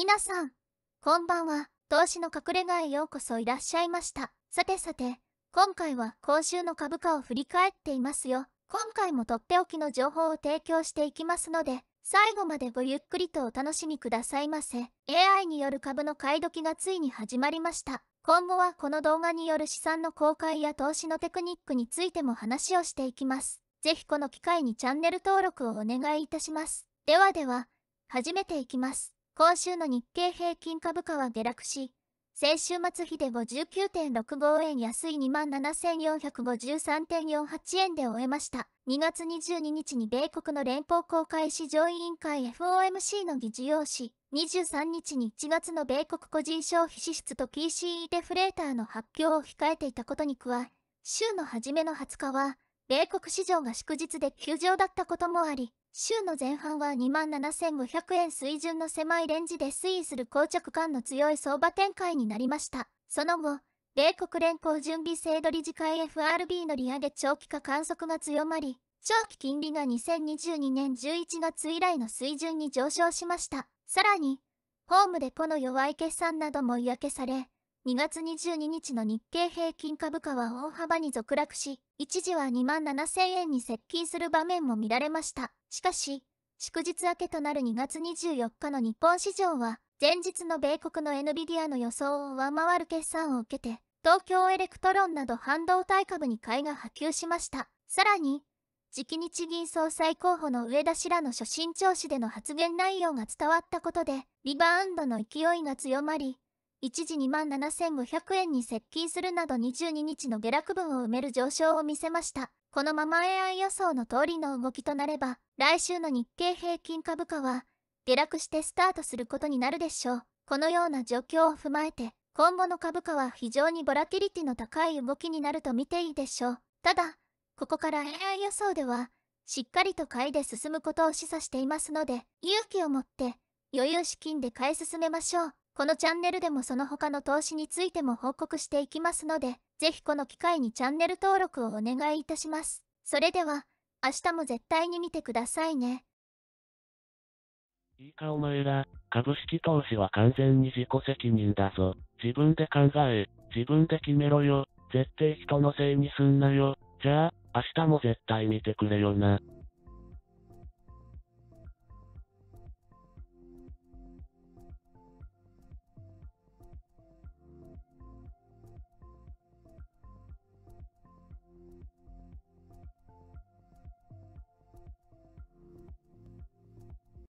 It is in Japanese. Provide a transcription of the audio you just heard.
皆さん、こんばんは。投資の隠れ家へようこそいらっしゃいました。さてさて、今回は今週の株価を振り返っていますよ。今回もとっておきの情報を提供していきますので、最後までごゆっくりとお楽しみくださいませ。AI による株の買い時がついに始まりました。今後はこの動画による資産の公開や投資のテクニックについても話をしていきます。ぜひこの機会にチャンネル登録をお願いいたします。ではでは、始めていきます。今週の日経平均株価は下落し、先週末日で59.65円安い27,453.48円で終えました。2月22日に米国の連邦公開市場委員会 FOMC の議事要旨、23日に1月の米国個人消費支出と PCE デフレーターの発表を控えていたことに加え、週の初めの20日は、米国市場が祝日で休場だったこともあり、週の前半は27,500円水準の狭いレンジで推移する膠着感の強い相場展開になりました。その後、米国連邦準備制度理事会 FRB の利上げ長期化観測が強まり、長期金利が2022年11月以来の水準に上昇しました。さらに、ホームでこの弱い決算なども嫌気され、2月22日の日経平均株価は大幅に続落し、一時は2万7000円に接近する場面も見られました。しかし、祝日明けとなる2月24日の日本市場は、前日の米国の NVIDIA の予想を上回る決算を受けて、東京エレクトロンなど半導体株に買いが波及しました。さらに、次期日銀総裁候補の上田氏らの所信聴取での発言内容が伝わったことで、リバウンドの勢いが強まり、一時27,500円に接近するなど22日の下落分を埋める上昇を見せました。このまま AI 予想の通りの動きとなれば、来週の日経平均株価は、下落してスタートすることになるでしょう。このような状況を踏まえて、今後の株価は非常にボラティリティの高い動きになると見ていいでしょう。ただ、ここから AI 予想では、しっかりと買いで進むことを示唆していますので、勇気を持って、余裕資金で買い進めましょう。このチャンネルでもその他の投資についても報告していきますので、ぜひこの機会にチャンネル登録をお願いいたします。それでは、明日も絶対に見てくださいね。いいかお前ら、株式投資は完全に自己責任だぞ。自分で考え、自分で決めろよ。絶対人のせいにすんなよ。じゃあ、明日も絶対見てくれよな。